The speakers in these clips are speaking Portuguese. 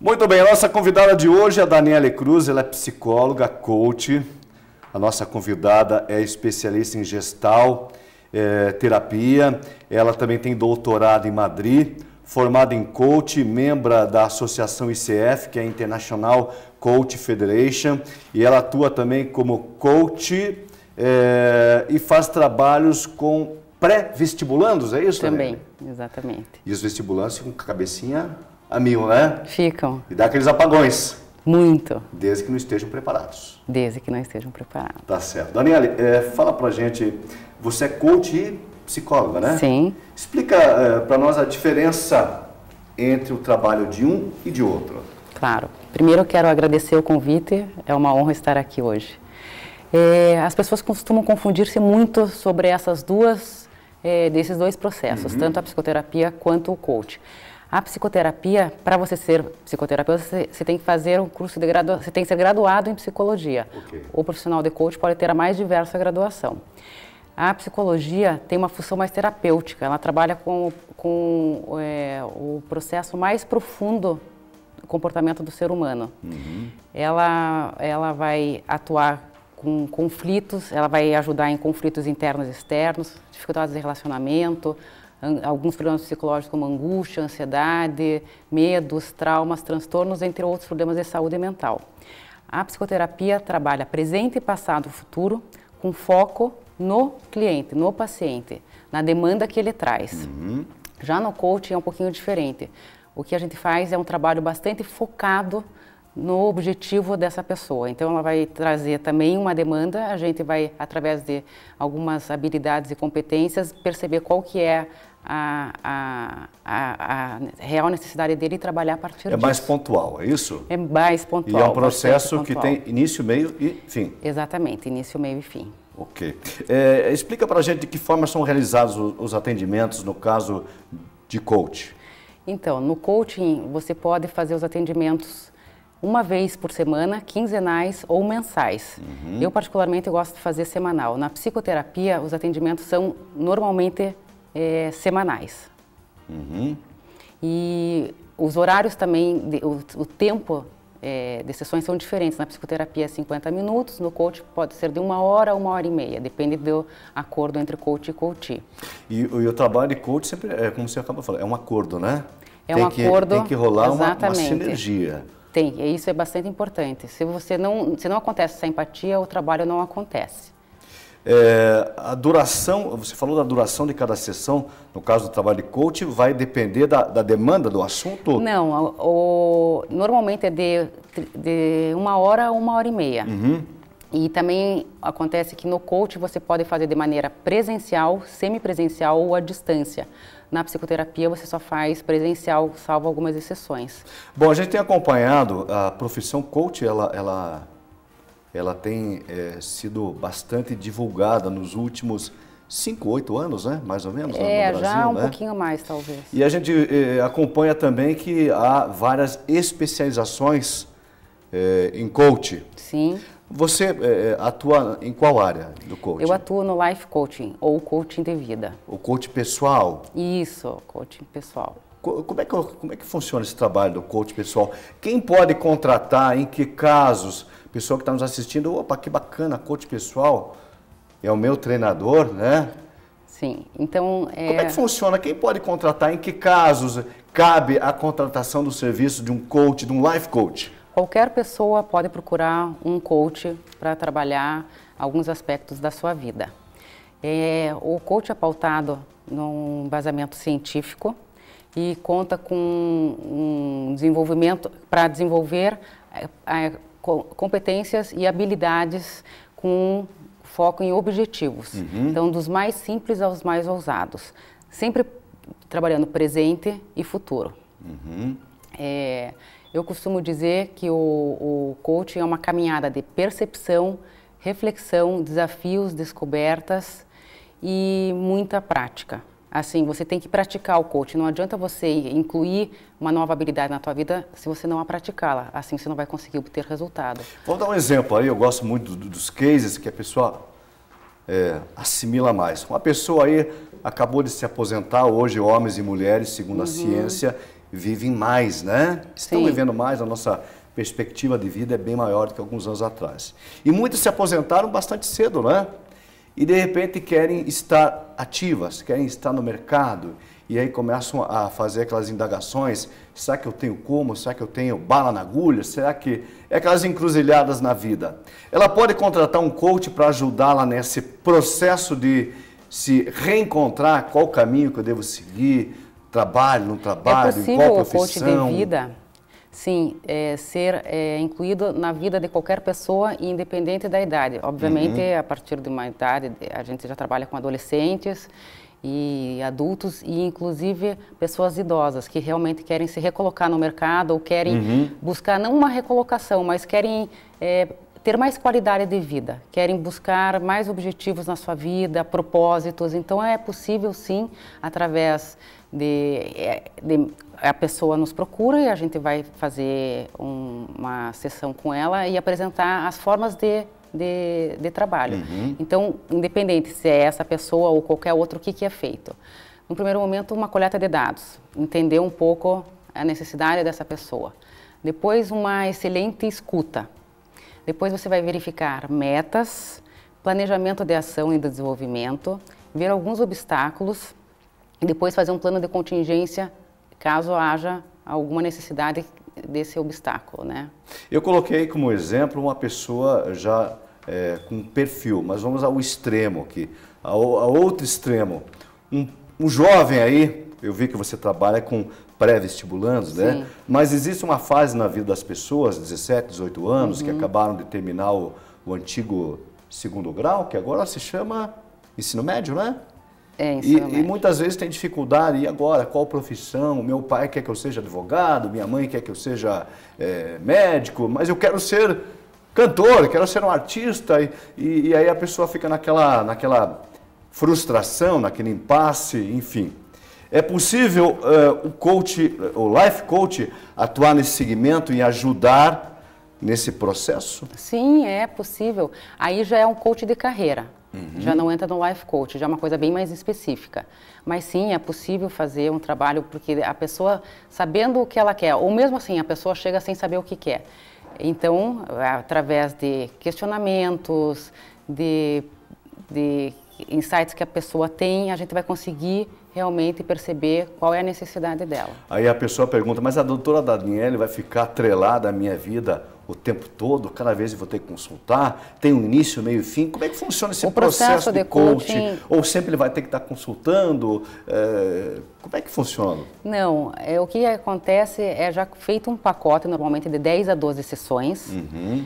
Muito bem, a nossa convidada de hoje é a Daniele Cruz, ela é psicóloga, coach. A nossa convidada é especialista em gestal, é, terapia. Ela também tem doutorado em Madrid, formada em coach, membra da Associação ICF, que é a Internacional Coach Federation, e ela atua também como coach é, e faz trabalhos com pré-vestibulandos, é isso? Também, né? exatamente. E os vestibulandos ficam com a cabecinha a mil, né? Ficam. E dá aqueles apagões. Muito. Desde que não estejam preparados. Desde que não estejam preparados. Tá certo. Daniele, é, fala pra gente, você é coach e psicóloga, né? Sim. Explica é, eh, para nós a diferença entre o trabalho de um e de outro. Claro. Primeiro, eu quero agradecer o convite, é uma honra estar aqui hoje. É, as pessoas costumam confundir-se muito sobre essas duas, é, desses dois processos, uhum. tanto a psicoterapia quanto o coach. A psicoterapia, para você ser psicoterapeuta, você, você, tem que fazer um curso de graduação, você tem que ser graduado em psicologia. Okay. O profissional de coach pode ter a mais diversa graduação. A psicologia tem uma função mais terapêutica, ela trabalha com, com é, o processo mais profundo comportamento do ser humano. Uhum. Ela, ela vai atuar com conflitos, ela vai ajudar em conflitos internos e externos, dificuldades de relacionamento, alguns problemas psicológicos como angústia, ansiedade, medos, traumas, transtornos, entre outros problemas de saúde mental. A psicoterapia trabalha presente, passado, e futuro, com foco no cliente, no paciente, na demanda que ele traz. Uhum. Já no coaching é um pouquinho diferente o que a gente faz é um trabalho bastante focado no objetivo dessa pessoa. Então, ela vai trazer também uma demanda, a gente vai, através de algumas habilidades e competências, perceber qual que é a, a, a, a real necessidade dele e trabalhar a partir é disso. É mais pontual, é isso? É mais pontual. E é um processo que tem início, meio e fim. Exatamente, início, meio e fim. Ok. É, explica para a gente de que forma são realizados os atendimentos no caso de coach. Então, no coaching você pode fazer os atendimentos uma vez por semana, quinzenais ou mensais. Uhum. Eu particularmente gosto de fazer semanal. Na psicoterapia os atendimentos são normalmente é, semanais. Uhum. E os horários também, o, o tempo é, de sessões são diferentes. Na psicoterapia é 50 minutos, no coach pode ser de uma hora a uma hora e meia, depende do acordo entre coach e coach. E, e o trabalho de coach sempre é, como você acaba falando, é um acordo, né? É tem um que, acordo. Tem que rolar uma, uma sinergia. Tem, e isso é bastante importante. Se você não, se não acontece essa empatia, o trabalho não acontece. É, a duração, você falou da duração de cada sessão, no caso do trabalho de coach, vai depender da, da demanda do assunto? Não, o, normalmente é de, de uma hora a uma hora e meia. Uhum. E também acontece que no coach você pode fazer de maneira presencial, semipresencial ou à distância. Na psicoterapia você só faz presencial, salvo algumas exceções. Bom, a gente tem acompanhado a profissão coach, ela, ela ela tem é, sido bastante divulgada nos últimos 5, 8 anos, né? Mais ou menos, né, é, no Brasil, já um né? pouquinho mais, talvez. E a gente é, acompanha também que há várias especializações é, em coaching. Sim. Você é, atua em qual área do coaching? Eu atuo no life coaching, ou coaching de vida. O coaching pessoal? Isso, coaching pessoal. Como é, que, como é que funciona esse trabalho do coach pessoal? Quem pode contratar? Em que casos? pessoa que está nos assistindo, opa, que bacana, coach pessoal, é o meu treinador, né? Sim, então... É... Como é que funciona? Quem pode contratar? Em que casos cabe a contratação do serviço de um coach, de um life coach? Qualquer pessoa pode procurar um coach para trabalhar alguns aspectos da sua vida. É, o coach é pautado num baseamento científico e conta com um desenvolvimento para desenvolver é, é, competências e habilidades com foco em objetivos. Uhum. Então, dos mais simples aos mais ousados. Sempre trabalhando presente e futuro. Uhum. É, eu costumo dizer que o, o coaching é uma caminhada de percepção, reflexão, desafios, descobertas e muita prática. Assim, você tem que praticar o coaching. Não adianta você incluir uma nova habilidade na tua vida se você não a praticá-la. Assim, você não vai conseguir obter resultado. Vou dar um exemplo aí. Eu gosto muito dos cases que a pessoa é, assimila mais. Uma pessoa aí acabou de se aposentar. Hoje, homens e mulheres, segundo uhum. a ciência, vivem mais, né? Estão Sim. vivendo mais. A nossa perspectiva de vida é bem maior do que alguns anos atrás. E muitos se aposentaram bastante cedo, né? e de repente querem estar ativas, querem estar no mercado. E aí começam a fazer aquelas indagações: será que eu tenho como? Será que eu tenho bala na agulha? Será que. É aquelas encruzilhadas na vida. Ela pode contratar um coach para ajudá-la nesse processo de se reencontrar, qual caminho que eu devo seguir, trabalho, não é trabalho, é possível em qual profissão. O coach de vida? sim, é, ser é, incluído na vida de qualquer pessoa, independente da idade. Obviamente, uhum. a partir de uma idade, a gente já trabalha com adolescentes e adultos e inclusive pessoas idosas que realmente querem se recolocar no mercado ou querem uhum. buscar não uma recolocação, mas querem é, ter mais qualidade de vida, querem buscar mais objetivos na sua vida, propósitos. Então é possível sim através de, é, de a pessoa nos procura e a gente vai fazer um, uma sessão com ela e apresentar as formas de, de, de trabalho. Uhum. Então, independente se é essa pessoa ou qualquer outro, o que, que é feito? No primeiro momento, uma coleta de dados, entender um pouco a necessidade dessa pessoa. Depois, uma excelente escuta. Depois, você vai verificar metas, planejamento de ação e de desenvolvimento, ver alguns obstáculos e depois fazer um plano de contingência caso haja alguma necessidade desse obstáculo, né? Eu coloquei como exemplo uma pessoa já é, com perfil, mas vamos ao extremo aqui, ao, ao outro extremo. Um, um, jovem aí, eu vi que você trabalha com pré-vestibulandos, né? Mas existe uma fase na vida das pessoas, 17, 18 anos, uhum. que acabaram de terminar o, o antigo segundo grau, que agora se chama ensino médio, né? É, e, e, muitas vezes tem dificuldade, e agora, qual profissão? Meu pai quer que eu seja advogado, minha mãe quer que eu seja é, médico, mas eu quero ser cantor, quero ser um artista. E, e, e, aí a pessoa fica naquela, naquela frustração, naquele impasse, enfim. É possível uh, o coach, o life coach, atuar nesse segmento e ajudar nesse processo? Sim, é possível. Aí já é um coach de carreira. Uhum. Já não entra no life coach, já é uma coisa bem mais específica. Mas sim, é possível fazer um trabalho porque a pessoa sabendo o que ela quer, ou mesmo assim a pessoa chega sem saber o que quer. Então, é, através de questionamentos, de, de insights que a pessoa tem, a gente vai conseguir realmente perceber qual é a necessidade dela. Aí a pessoa pergunta, mas a doutora Daniele vai ficar atrelada à minha vida o tempo todo, cada vez eu vou ter que consultar, tem um início, meio e fim. Como é que funciona esse o processo, processo de, coaching? coaching? Ou sempre ele vai ter que estar consultando? É... Como é que funciona? Não, é, o que acontece é já feito um pacote, normalmente de 10 a 12 sessões, uhum.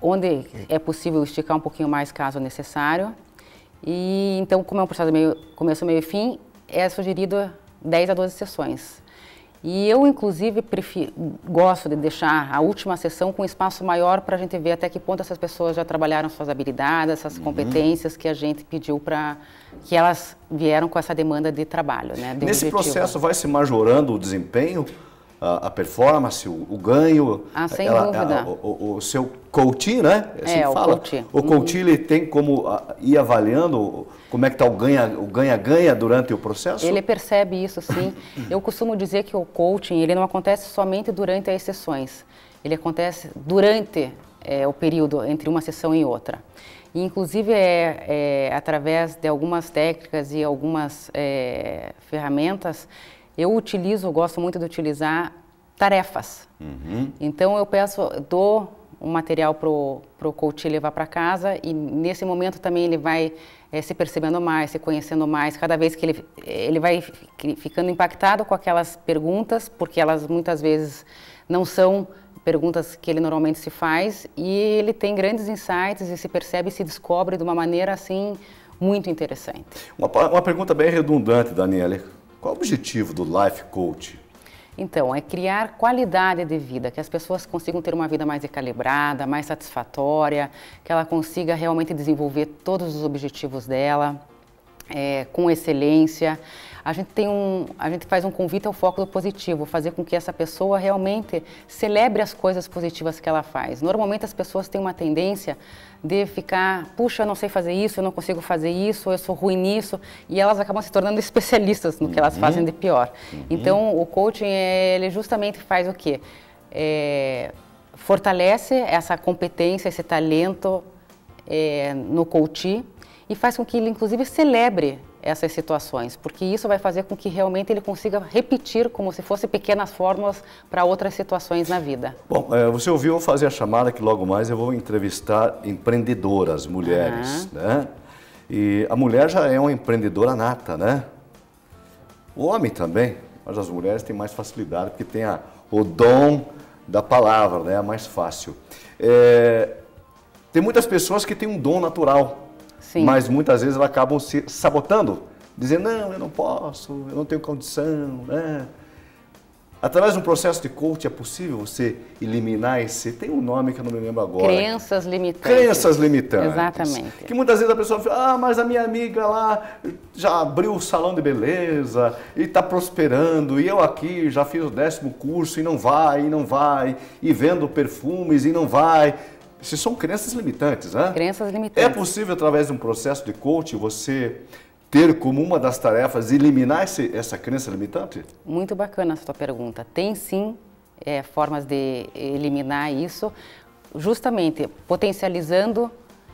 onde é possível esticar um pouquinho mais caso necessário. E então, como é um processo meio começo, meio e fim, é sugerido 10 a 12 sessões. E eu, inclusive, prefiro, gosto de deixar a última sessão com espaço maior para a gente ver até que ponto essas pessoas já trabalharam suas habilidades, essas uhum. competências que a gente pediu para que elas vieram com essa demanda de trabalho. Né, de Nesse objetivo. processo vai se majorando o desempenho? a, a performance, o, o, ganho. Ah, sem ela, dúvida. A, o, o, seu coaching, né? É assim é, o coaching. O uhum. coaching ele tem como ir avaliando como é que está o ganha-ganha o ganha, durante o processo? Ele percebe isso, sim. Eu costumo dizer que o coaching ele não acontece somente durante as sessões. Ele acontece durante é, o período entre uma sessão e outra. E, inclusive, é, é, através de algumas técnicas e algumas é, ferramentas, eu utilizo, gosto muito de utilizar tarefas. Uhum. Então eu peço, dou um material para o coach levar para casa e nesse momento também ele vai é, se percebendo mais, se conhecendo mais, cada vez que ele, ele vai ficando impactado com aquelas perguntas, porque elas muitas vezes não são perguntas que ele normalmente se faz e ele tem grandes insights e se percebe e se descobre de uma maneira assim muito interessante. Uma, uma pergunta bem redundante, Daniela. Qual o objetivo do Life Coach? Então, é criar qualidade de vida, que as pessoas consigam ter uma vida mais equilibrada, mais satisfatória, que ela consiga realmente desenvolver todos os objetivos dela é, com excelência. A gente tem um, a gente faz um convite ao foco do positivo, fazer com que essa pessoa realmente celebre as coisas positivas que ela faz. Normalmente as pessoas têm uma tendência de ficar, puxa, eu não sei fazer isso, eu não consigo fazer isso, eu sou ruim nisso, e elas acabam se tornando especialistas no que elas uhum. fazem de pior. Uhum. Então o coaching ele justamente faz o quê? É, fortalece essa competência, esse talento é, no coaching e faz com que ele, inclusive, celebre essas situações, porque isso vai fazer com que realmente ele consiga repetir como se fossem pequenas fórmulas para outras situações na vida. Bom, eh, você ouviu eu fazer a chamada que logo mais eu vou entrevistar empreendedoras, mulheres, uhum. né? E a mulher já é uma empreendedora nata, né? O homem também, mas as mulheres têm mais facilidade, porque tem a, o dom da palavra, né? É mais fácil. É, tem muitas pessoas que têm um dom natural, Sim. mas muitas vezes elas acabam se sabotando, dizendo, não, eu não posso, eu não tenho condição, né? Através de um processo de coach é possível você eliminar esse. Tem um nome que eu não me lembro agora. Crenças limitantes. Crenças limitantes. Exatamente. Que muitas vezes a pessoa fala: ah, mas a minha amiga lá já abriu o salão de beleza e está prosperando, e eu aqui já fiz o décimo curso e não vai, e não vai, e vendo perfumes e não vai se são crenças limitantes, né? Crenças limitantes. É possível, através de um processo de coaching, você ter como uma das tarefas eliminar esse, essa crença limitante? Muito bacana a sua pergunta. Tem sim é, formas de eliminar isso, justamente potencializando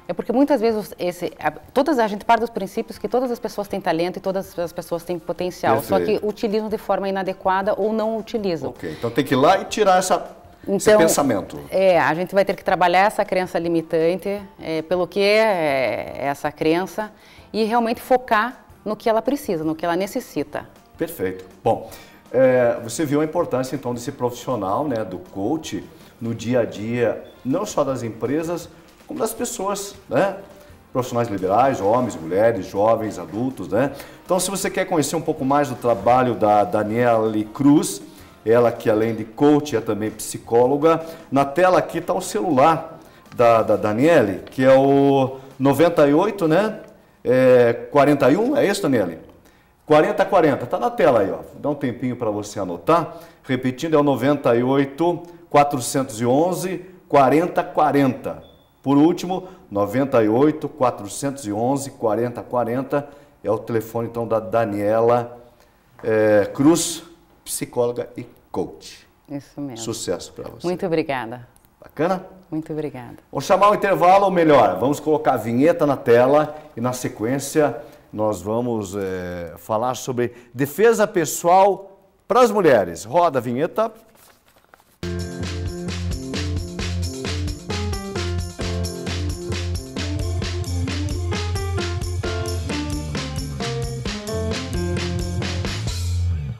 é porque muitas vezes esse, a, todas a gente parte dos princípios que todas as pessoas têm talento e todas as pessoas têm potencial, Perfeito. só que utilizam de forma inadequada ou não utilizam. Ok, então tem que ir lá e tirar essa então, Esse pensamento. É, a gente vai ter que trabalhar essa crença limitante, é, pelo que é, é essa crença, e realmente focar no que ela precisa, no que ela necessita. Perfeito. Bom, é, você viu a importância então desse profissional, né, do coach, no dia a dia, não só das empresas, como das pessoas, né? Profissionais liberais, homens, mulheres, jovens, adultos, né? Então, se você quer conhecer um pouco mais do trabalho da Daniele Cruz, ela que além de coach é também psicóloga. Na tela aqui está o celular da, da Daniele, que é o 98, né? É, 41, é isso, Daniele? 4040, está na tela aí, ó. Dá um tempinho para você anotar. Repetindo, é o 98 411 4040. Por último, 98 411 4040 é o telefone então da Daniela é, Cruz, psicóloga e coach. Isso mesmo. Sucesso para você. Muito obrigada. Bacana? Muito obrigada. Vamos chamar o intervalo, ou melhor, vamos colocar a vinheta na tela e na sequência nós vamos é, falar sobre defesa pessoal para as mulheres. Roda a vinheta.